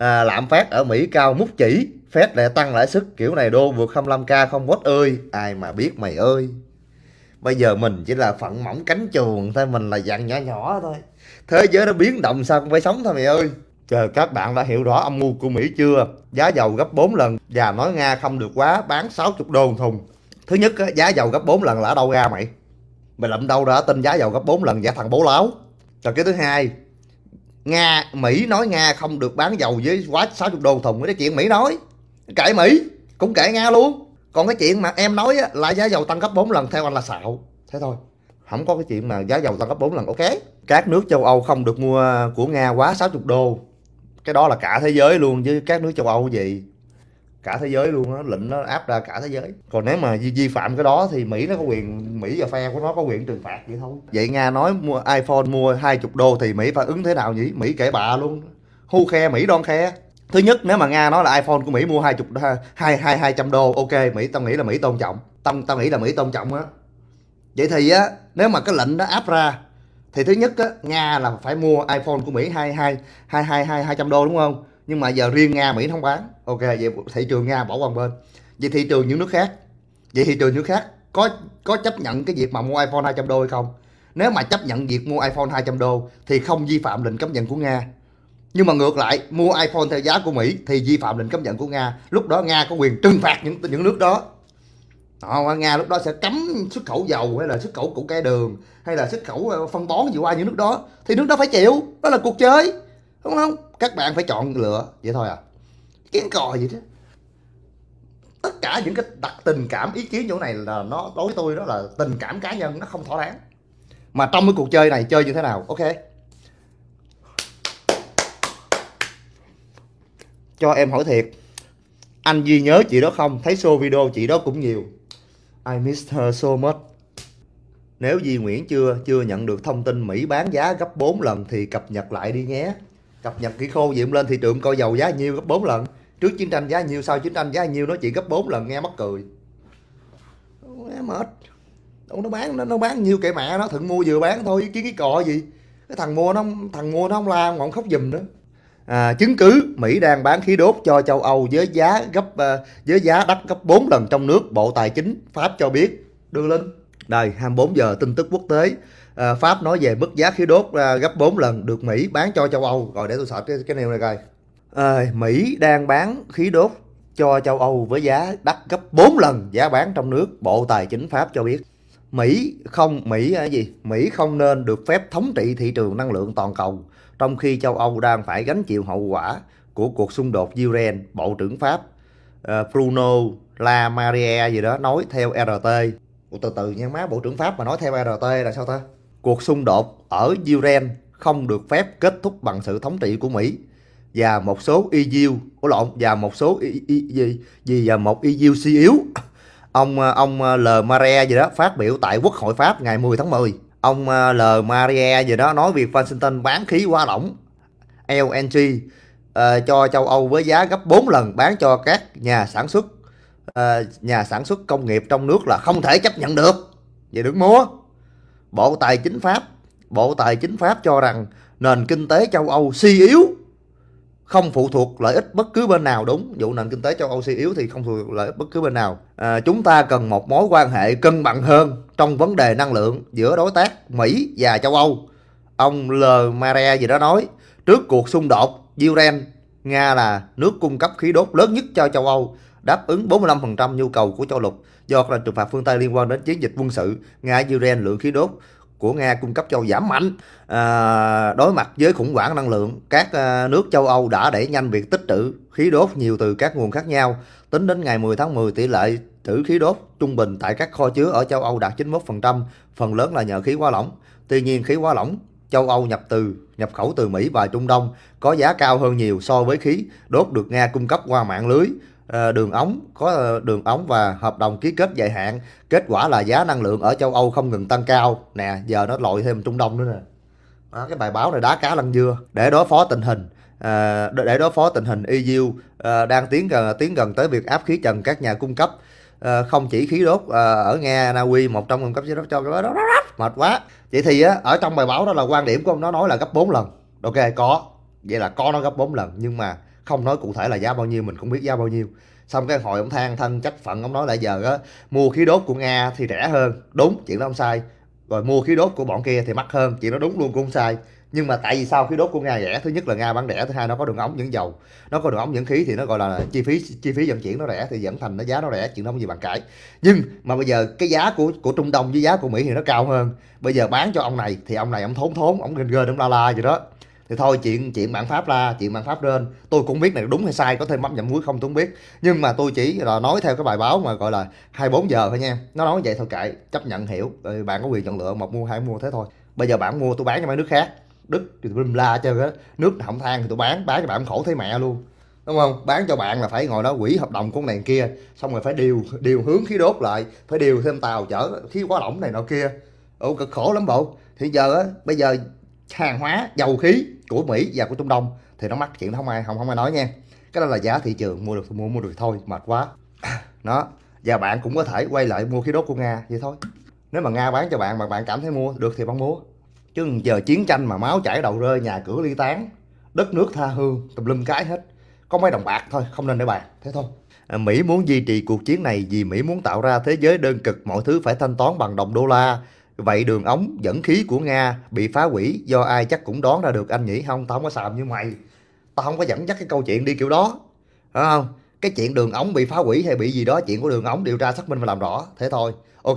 à, lạm phát ở Mỹ cao mút chỉ Fed lại tăng lãi suất kiểu này đô vượt 25k không quất ơi ai mà biết mày ơi bây giờ mình chỉ là phận mỏng cánh chuồng thôi mình là dạng nhỏ nhỏ thôi thế giới nó biến động sao cũng phải sống thôi mày ơi Trời, các bạn đã hiểu rõ âm mưu của Mỹ chưa? Giá dầu gấp 4 lần và nói Nga không được quá bán 60 đô một thùng. Thứ nhất, giá dầu gấp 4 lần là ở đâu ra mày? Mày lậm đâu đã tin giá dầu gấp 4 lần giả thằng bố láo. Rồi cái thứ hai, Nga Mỹ nói Nga không được bán dầu với quá 60 đô thùng cái chuyện Mỹ nói kể Mỹ cũng kể Nga luôn còn cái chuyện mà em nói á, là giá dầu tăng gấp 4 lần theo anh là xạo thế thôi không có cái chuyện mà giá dầu tăng gấp 4 lần ok các nước châu Âu không được mua của Nga quá 60 đô cái đó là cả thế giới luôn chứ các nước châu Âu gì cả thế giới luôn á lệnh nó áp ra cả thế giới còn nếu mà vi vi phạm cái đó thì mỹ nó có quyền mỹ và phe của nó có quyền trừng phạt vậy thôi vậy nga nói mua iphone mua 20 đô thì mỹ phải ứng thế nào nhỉ mỹ kể bà luôn hu khe mỹ đon khe thứ nhất nếu mà nga nói là iphone của mỹ mua hai chục hai hai hai trăm đô ok mỹ tao nghĩ là mỹ tôn trọng tao tao nghĩ là mỹ tôn trọng á vậy thì á nếu mà cái lệnh nó áp ra thì thứ nhất á nga là phải mua iphone của mỹ hai hai hai hai hai hai trăm đô đúng không nhưng mà giờ riêng nga mỹ không bán ok vậy thị trường nga bỏ qua bên vậy thị trường những nước khác vậy thị trường những nước khác có có chấp nhận cái việc mà mua iphone 200 đô hay không nếu mà chấp nhận việc mua iphone 200 đô thì không vi phạm lệnh cấm vận của nga nhưng mà ngược lại mua iphone theo giá của mỹ thì vi phạm lệnh cấm vận của nga lúc đó nga có quyền trừng phạt những những nước đó họ nga lúc đó sẽ cấm xuất khẩu dầu hay là xuất khẩu củ cây đường hay là xuất khẩu ờ, phân bón gì qua những nước đó thì nước đó phải chịu đó là cuộc chơi không không các bạn phải chọn lựa vậy thôi à kiến cò gì đó tất cả những cái đặt tình cảm ý kiến chỗ này là nó đối với tôi đó là tình cảm cá nhân nó không thỏa đáng mà trong cái cuộc chơi này chơi như thế nào ok cho em hỏi thiệt anh Duy nhớ chị đó không thấy show video chị đó cũng nhiều I miss her so much nếu Di Nguyễn chưa chưa nhận được thông tin Mỹ bán giá gấp 4 lần thì cập nhật lại đi nhé cập nhật kỹ khô gì lên thị trường coi dầu giá nhiêu gấp 4 lần trước chiến tranh giá nhiêu sau chiến tranh giá nhiêu nó chỉ gấp 4 lần nghe mắc cười nghe mệt Ông nó bán nó, nó bán nhiêu kệ mẹ nó thận mua vừa bán thôi chứ cái cọ gì cái thằng mua nó thằng mua nó không la còn khóc giùm nữa à, chứng cứ Mỹ đang bán khí đốt cho châu Âu với giá gấp à, với giá đắt gấp 4 lần trong nước Bộ Tài chính Pháp cho biết đưa lên đây 24 giờ tin tức quốc tế Ờ, Pháp nói về mức giá khí đốt ờ, gấp 4 lần được Mỹ bán cho châu Âu rồi để tôi sợ cái cái nêu này coi à, Mỹ đang bán khí đốt cho châu Âu với giá đắt gấp 4 lần giá bán trong nước Bộ Tài chính Pháp cho biết Mỹ không Mỹ cái gì Mỹ không nên được phép thống trị thị trường năng lượng toàn cầu trong khi châu Âu đang phải gánh chịu hậu quả của cuộc xung đột Ukraine Bộ trưởng Pháp Bruno La Maria gì đó nói theo RT Ủa, từ từ nha má Bộ trưởng Pháp mà nói theo RT là sao ta cuộc xung đột ở Ukraine không được phép kết thúc bằng sự thống trị của Mỹ và một số EU của lộn và một số y, e, y, e, e, gì gì và một EU suy yếu ông ông ờ, L Maria gì đó phát biểu tại Quốc hội Pháp ngày 10 tháng 10 ông ờ, L Maria gì đó nói việc Washington bán khí quá lỏng LNG uh, ờ, cho châu Âu với giá gấp 4 lần bán cho các nhà sản xuất uh, nhà sản xuất công nghiệp trong nước là không thể chấp nhận được vậy đứng múa Bộ Tài chính Pháp, Bộ Tài chính Pháp cho rằng nền kinh tế châu Âu suy yếu, không phụ thuộc lợi ích bất cứ bên nào đúng. Vụ nền kinh tế châu Âu suy yếu thì không phụ thuộc lợi ích bất cứ bên nào. À, chúng ta cần một mối quan hệ cân bằng hơn trong vấn đề năng lượng giữa đối tác Mỹ và châu Âu. Ông L. Maria gì đó nói, trước cuộc xung đột Ukraine, Nga là nước cung cấp khí đốt lớn nhất cho châu Âu đáp ứng 45% nhu cầu của châu lục do lệnh trừng phạt phương Tây liên quan đến chiến dịch quân sự Nga Iran lượng khí đốt của Nga cung cấp cho giảm mạnh. À, đối mặt với khủng hoảng năng lượng, các à, nước châu Âu đã đẩy nhanh việc tích trữ khí đốt nhiều từ các nguồn khác nhau. Tính đến ngày 10 tháng 10, tỷ lệ trữ khí đốt trung bình tại các kho chứa ở châu Âu đạt 91%, phần lớn là nhờ khí hóa lỏng. Tuy nhiên, khí hóa lỏng châu Âu nhập từ nhập khẩu từ Mỹ và Trung Đông có giá cao hơn nhiều so với khí đốt được Nga cung cấp qua mạng lưới Ờ, đường ống có ờ, đường ống và hợp đồng ký kết dài hạn kết quả là giá năng lượng ở châu Âu không ngừng tăng cao nè giờ nó lội thêm Trung Đông nữa nè đó, cái bài báo này đá cá lăn dưa để đối phó tình hình à, để đối phó tình hình EU à, đang tiến gần tiến gần tới việc áp khí trần các nhà cung cấp à, không chỉ khí đốt à, ở Nga Na Uy một trong cung cấp khí đốt cho cái đó, mệt quá vậy thì á, ở trong bài báo đó là quan điểm của ông nó nói là gấp 4 lần ok có vậy là có nó gấp 4 lần nhưng mà không nói cụ thể là giá bao nhiêu mình cũng biết giá bao nhiêu xong cái hồi ông than thân trách phận ông nói lại giờ á mua khí đốt của nga thì rẻ hơn đúng chuyện đó không sai rồi mua khí đốt của bọn kia thì mắc hơn chuyện đó đúng luôn cũng sai nhưng mà tại vì sao khí đốt của nga rẻ thứ nhất là nga bán rẻ thứ hai nó có đường ống dẫn dầu nó có đường ống dẫn khí thì nó gọi là chi phí chi phí vận chuyển nó rẻ thì dẫn thành nó giá nó rẻ chuyện đó không gì bàn cãi nhưng mà bây giờ cái giá của của trung đông với giá của mỹ thì nó cao hơn bây giờ bán cho ông này thì ông này ông thốn thốn ông ghen gơ ông la la gì đó thì thôi chuyện chuyện bản pháp ra chuyện bản pháp lên tôi cũng biết này đúng hay sai có thêm bấm nhậm muối không tôi không biết nhưng mà tôi chỉ là nói theo cái bài báo mà gọi là 24 giờ thôi nha nó nói vậy thôi kệ chấp nhận hiểu ờ, bạn có quyền chọn lựa một mua hai mua thế thôi bây giờ bạn mua tôi bán cho mấy nước khác đức thì tôi la chơi á nước hỏng than thì tôi bán bán cho bạn khổ thấy mẹ luôn đúng không bán cho bạn là phải ngồi đó quỷ hợp đồng của này kia xong rồi phải điều điều hướng khí đốt lại phải điều thêm tàu chở khí quá lỏng này nọ kia ồ cực khổ lắm bộ thì giờ á bây giờ hàng hóa dầu khí của Mỹ và của Trung Đông thì nó mắc chuyện không ai không không ai nói nha cái đó là giá thị trường mua được mua mua được thôi mệt quá nó và bạn cũng có thể quay lại mua khí đốt của Nga vậy thôi nếu mà Nga bán cho bạn mà bạn cảm thấy mua được thì bạn mua chứ giờ chiến tranh mà máu chảy đầu rơi nhà cửa ly tán đất nước tha hương tùm lum cái hết có mấy đồng bạc thôi không nên để bàn thế thôi à, Mỹ muốn duy trì cuộc chiến này vì Mỹ muốn tạo ra thế giới đơn cực mọi thứ phải thanh toán bằng đồng đô la Vậy đường ống dẫn khí của Nga bị phá hủy do ai chắc cũng đoán ra được anh nhỉ? Không, tao không có xàm như mày. Tao không có dẫn dắt cái câu chuyện đi kiểu đó. Đúng không? Cái chuyện đường ống bị phá hủy hay bị gì đó, chuyện của đường ống điều tra xác minh và làm rõ. Thế thôi. Ok,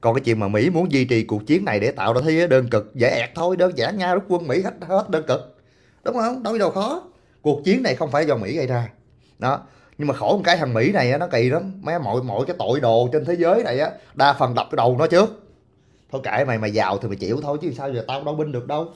còn cái chuyện mà Mỹ muốn duy trì cuộc chiến này để tạo ra thế đơn cực, dễ ẹt thôi, đơn giản Nga rút quân Mỹ hết, hết đơn cực. Đúng không? Đâu đâu khó. Cuộc chiến này không phải do Mỹ gây ra. Đó nhưng mà khổ một cái thằng Mỹ này nó kỳ lắm mấy mọi mọi cái tội đồ trên thế giới này á đa phần đập cái đầu nó trước thôi kệ mày mà giàu thì mày chịu thôi chứ sao giờ tao đâu binh được đâu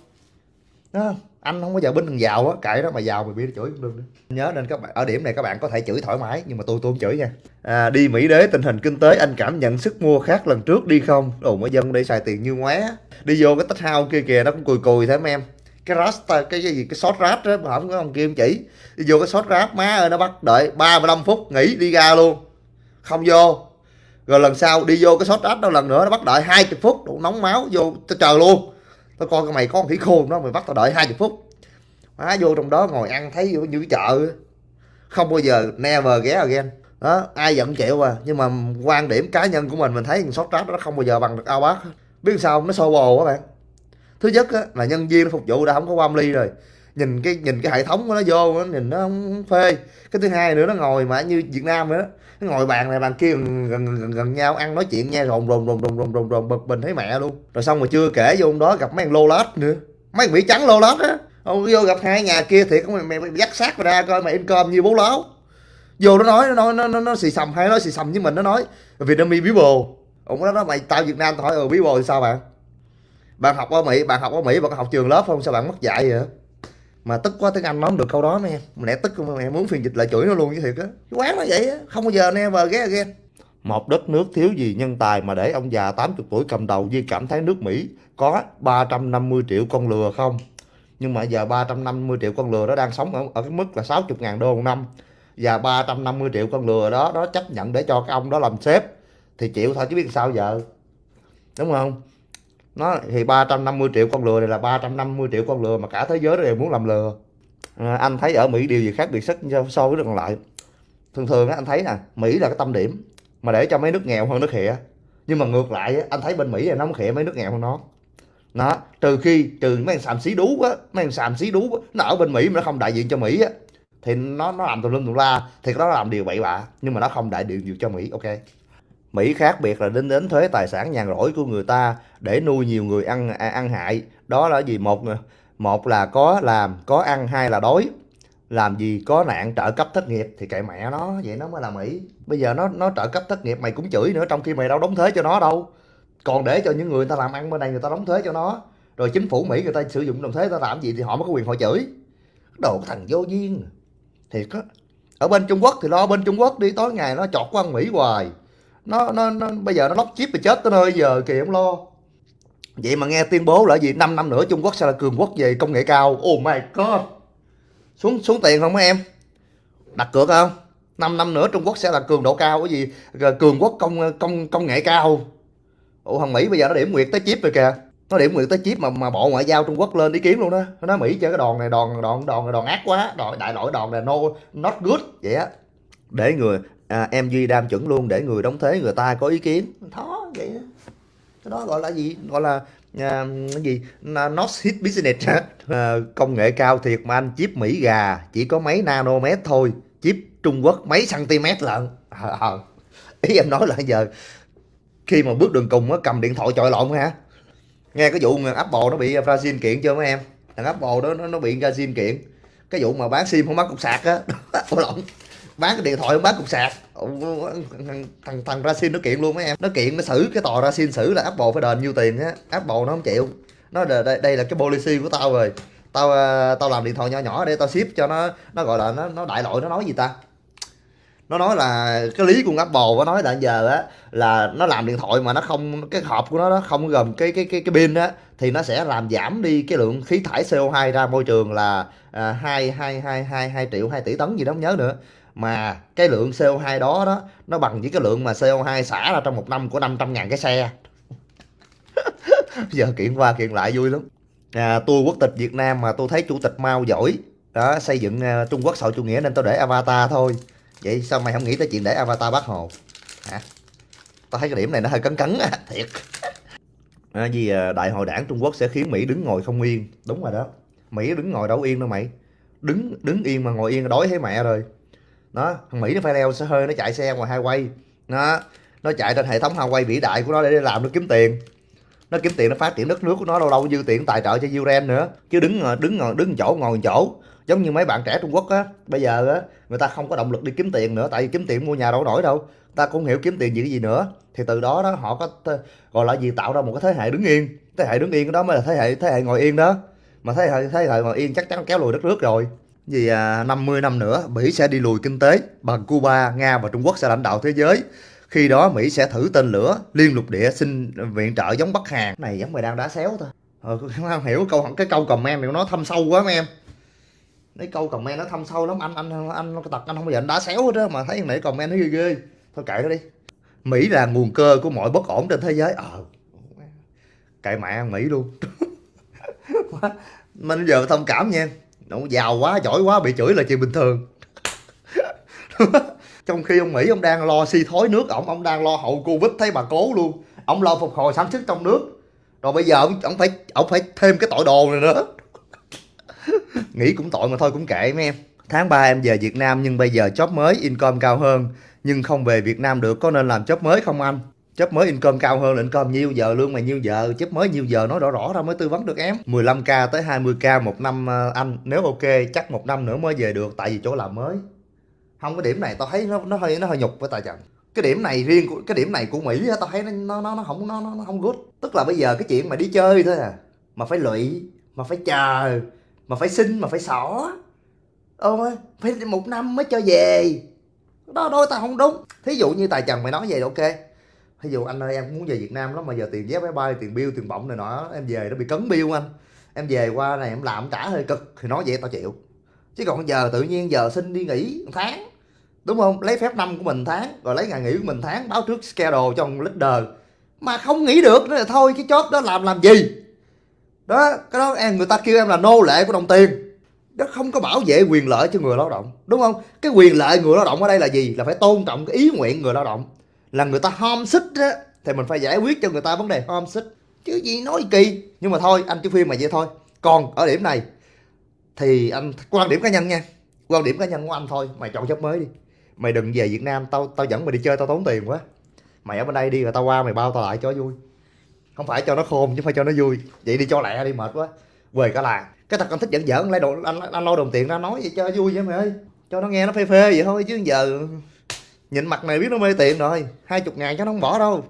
đó. anh không có giờ binh thằng giàu á kệ đó mà giàu mày biết chửi cũng được nữa. nhớ nên các bạn ở điểm này các bạn có thể chửi thoải mái nhưng mà tôi tôi không chửi nha à, đi mỹ đế tình hình kinh tế anh cảm nhận sức mua khác lần trước đi không đồ mới dân đây xài tiền như ngoé đi vô cái tách hao kia kìa nó cũng cùi cùi thế em cái rasta cái gì cái short rát đó mà không có ông kia chỉ đi vô cái short rát má ơi nó bắt đợi 35 phút nghỉ đi ra luôn không vô rồi lần sau đi vô cái short ad đâu lần nữa nó bắt đợi 20 phút đủ nóng máu vô tao chờ luôn tao coi cái mày có con khỉ khôn đó mày bắt tao đợi 20 phút má vô trong đó ngồi ăn thấy như cái chợ không bao giờ never ghé again đó ai giận chịu à nhưng mà quan điểm cá nhân của mình mình thấy short ad nó không bao giờ bằng được ao bác biết sao nó xô bồ các bạn thứ nhất á, là nhân viên phục vụ đã không có quam ly rồi nhìn cái nhìn cái hệ thống của nó vô nó nhìn nó không phê cái thứ hai nữa nó ngồi mà như việt nam nữa nó ngồi bàn này bàn kia gần gần, gần, gần nhau ăn nói chuyện nghe rồn rồn rồn rồn rồn rồn rồn bực bình thấy mẹ luôn rồi xong mà chưa kể vô đó gặp mấy thằng lô lết nữa mấy thằng mỹ trắng lô lết á ông vô gặp hai nhà kia thiệt mày, mày, mày dắt sát ra coi mày income như bố láo vô nó nói nó nói nó nó, nó xì sầm hay nó xì sầm với mình nó nói việt nam bí bồ ông đó nói mày tao việt nam tao hỏi ừ bí bồ thì sao bạn bạn học ở mỹ bạn học ở mỹ bạn học trường lớp không sao bạn mất dạy vậy mà tức quá tiếng anh nói được câu đó nè mẹ tức mẹ muốn phiên dịch lại chửi nó luôn với thiệt á quán nó vậy á không bao giờ nè vờ ghé again à một đất nước thiếu gì nhân tài mà để ông già 80 tuổi cầm đầu Duy cảm thấy nước Mỹ có 350 triệu con lừa không? Nhưng mà giờ 350 triệu con lừa đó đang sống ở, ở cái mức là 60 ngàn đô một năm Và 350 triệu con lừa đó nó chấp nhận để cho cái ông đó làm sếp Thì chịu thôi chứ biết sao giờ Đúng không? nó thì 350 triệu con lừa này là 350 triệu con lừa mà cả thế giới đều muốn làm lừa à, anh thấy ở Mỹ điều gì khác biệt sức so với còn lại thường thường anh thấy nè Mỹ là cái tâm điểm mà để cho mấy nước nghèo hơn nước khịa nhưng mà ngược lại anh thấy bên Mỹ là nó không khịa mấy nước nghèo hơn nó nó trừ khi trừ mấy thằng xàm xí đú á mấy thằng xàm xí đú á, nó ở bên Mỹ mà nó không đại diện cho Mỹ á thì nó nó làm tùm lum tùm la thì nó làm điều bậy bạ nhưng mà nó không đại diện được cho Mỹ ok Mỹ khác biệt là đến đến thuế tài sản nhàn rỗi của người ta để nuôi nhiều người ăn à, ăn hại. Đó là gì một một là có làm, có ăn, hai là đói. Làm gì có nạn trợ cấp thất nghiệp thì cậy mẹ nó, vậy nó mới là Mỹ. Bây giờ nó nó trợ cấp thất nghiệp mày cũng chửi nữa trong khi mày đâu đóng thuế cho nó đâu. Còn để cho những người, người ta làm ăn bên này người ta đóng thuế cho nó. Rồi chính phủ Mỹ người ta sử dụng đồng thuế người ta làm gì thì họ mới có quyền họ chửi. Đồ thằng vô duyên. Thiệt á. Ở bên Trung Quốc thì lo bên Trung Quốc đi tối ngày nó chọt qua Mỹ hoài nó nó, nó bây giờ nó lóc chip thì chết tới nơi giờ kì không lo vậy mà nghe tuyên bố là gì 5 năm nữa Trung Quốc sẽ là cường quốc về công nghệ cao oh my god xuống xuống tiền không mấy em đặt cược không 5 năm nữa Trung Quốc sẽ là cường độ cao cái gì cường quốc công công công nghệ cao ủa thằng Mỹ bây giờ nó điểm nguyệt tới chip rồi kìa nó điểm nguyệt tới chip mà mà bộ ngoại giao Trung Quốc lên ý kiến luôn đó nó nói Mỹ chơi cái đòn này đòn đòn đòn đòn ác quá đòn đại loại đòn này no not good vậy á để người à, em duy đam chuẩn luôn để người đóng thế người ta có ý kiến đó vậy đó. đó gọi là gì gọi là à, cái gì not hit business à, công nghệ cao thiệt mà anh chip mỹ gà chỉ có mấy nanomet thôi chip trung quốc mấy cm lận à, à. ý em nói là giờ khi mà bước đường cùng á cầm điện thoại chọi lộn ha nghe cái vụ apple nó bị brazil kiện chưa mấy em thằng apple đó nó, nó bị brazil kiện cái vụ mà bán sim không bắt cục sạc á lộn bán cái điện thoại bán cục sạc thằng thằng Rasin nó kiện luôn mấy em nó kiện nó xử cái tòa Rasin xử là Apple phải đền nhiêu tiền á Apple nó không chịu nó đây, đây là cái policy của tao rồi tao ờ, tao làm điện thoại nhỏ nhỏ để tao ship cho nó nó gọi là nó nó đại loại nó nói gì ta nó nói là cái lý của Apple nó nói là giờ á là nó làm điện thoại mà nó không cái hộp của nó nó không gồm cái cái cái cái pin á thì nó sẽ làm giảm đi cái lượng khí thải CO2 ra môi trường là ờ, hai hai hai hai hai triệu hai tỷ tấn gì đó không nhớ nữa mà cái lượng CO2 đó đó nó bằng với cái lượng mà CO2 xả ra trong một năm của 500 ngàn cái xe giờ kiện qua kiện lại vui lắm à, tôi quốc tịch Việt Nam mà tôi thấy chủ tịch Mao giỏi đó xây dựng uh, Trung Quốc sau chủ nghĩa nên tôi để avatar thôi vậy sao mày không nghĩ tới chuyện để avatar bác hồ hả tao thấy cái điểm này nó hơi cấn cấn á thiệt à, vì uh, đại hội đảng Trung Quốc sẽ khiến Mỹ đứng ngồi không yên đúng rồi đó Mỹ đứng ngồi đâu yên đâu mày đứng đứng yên mà ngồi yên đói thấy mẹ rồi đó thằng mỹ nó phải leo xe hơi nó chạy xe ngoài quay nó nó chạy trên hệ thống quay vĩ đại của nó để, để làm nó kiếm tiền nó kiếm tiền nó phát triển đất nước của nó lâu lâu dư tiền tài trợ cho Ukraine nữa chứ đứng đứng ngồi đứng chỗ ngồi chỗ giống như mấy bạn trẻ Trung Quốc á bây giờ á người ta không có động lực đi kiếm tiền nữa tại vì kiếm tiền mua nhà đâu nổi đâu ta cũng hiểu kiếm tiền gì cái gì nữa thì từ đó đó họ có gọi là gì tạo ra một cái thế hệ đứng yên thế hệ đứng yên đó mới là thế hệ thế hệ ngồi yên đó mà thế hệ thế hệ ngồi yên chắc chắn kéo lùi đất nước rồi vì 50 à, năm nữa Mỹ sẽ đi lùi kinh tế bằng Cuba, Nga và Trung Quốc sẽ lãnh đạo thế giới. Khi đó Mỹ sẽ thử tên lửa liên lục địa xin viện trợ giống Bắc Hàn. Này giống mày đang đá xéo thôi. Ờ, không hiểu câu cái câu comment này nó thâm sâu quá mấy em. Cái câu comment nó thâm sâu lắm anh anh anh, anh tật anh không bao giờ anh đá xéo hết á mà thấy nãy comment nó ghê ghê. Thôi kệ nó đi. Mỹ là nguồn cơ của mọi bất ổn trên thế giới. Ờ. Kệ mẹ Mỹ luôn. mình giờ thông cảm nha nó giàu quá giỏi quá bị chửi là chuyện bình thường trong khi ông mỹ ông đang lo suy si thối nước ông ông đang lo hậu covid thấy bà cố luôn ông lo phục hồi sản xuất trong nước rồi bây giờ ông, ông phải ông phải thêm cái tội đồ này nữa nghĩ cũng tội mà thôi cũng kệ mấy em tháng 3 em về Việt Nam nhưng bây giờ job mới income cao hơn nhưng không về Việt Nam được có nên làm job mới không anh chấp mới income cao hơn là income nhiêu giờ lương mày nhiêu giờ chấp mới nhiêu giờ nói rõ rõ ra mới tư vấn được em 15k tới 20k một năm ờ, anh nếu ok chắc một năm nữa mới về được tại vì chỗ làm mới không cái điểm này tao thấy nó nó hơi nó hơi nhục với tài trần cái điểm này riêng của cái điểm này của mỹ tao thấy nó nó nó không nó nó không good tức là bây giờ cái chuyện mà đi chơi thôi à mà phải lụy mà phải chờ mà phải xin mà phải xỏ ôi phải một năm mới cho về đó đôi tao không đúng thí dụ như tài trần mày nói vậy là ok ví dụ anh ơi em muốn về Việt Nam lắm mà giờ tiền vé máy bay tiền bill tiền bổng này nọ em về nó bị cấn bill anh em về qua này em làm em trả hơi cực thì nói vậy tao chịu chứ còn giờ tự nhiên giờ xin đi nghỉ tháng đúng không lấy phép năm của mình tháng rồi lấy ngày nghỉ của mình tháng báo trước schedule cho ông leader mà không nghĩ được nữa là thôi cái chót đó làm làm gì đó cái đó em người ta kêu em là nô lệ của đồng tiền nó không có bảo vệ quyền lợi cho người lao động đúng không cái quyền lợi người lao động ở đây là gì là phải tôn trọng cái ý nguyện người lao động là người ta homesick á thì mình phải giải quyết cho người ta vấn đề homesick chứ gì nói kỳ nhưng mà thôi anh chỉ phim mà vậy thôi còn ở điểm này thì anh quan điểm cá nhân nha quan điểm cá nhân của anh thôi mày chọn job mới đi mày đừng về việt nam tao tao dẫn mày đi chơi tao tốn tiền quá mày ở bên đây đi rồi tao qua mày bao tao lại cho vui không phải cho nó khôn chứ phải cho nó vui vậy đi cho lẹ đi mệt quá về cả làng cái thật anh thích dẫn giỡn lấy đồ anh, anh, anh lo đồng tiền ra nói vậy cho vui vậy mày ơi cho nó nghe nó phê phê vậy thôi chứ giờ nhìn mặt này biết nó mê tiền rồi hai chục ngàn chắc nó không bỏ đâu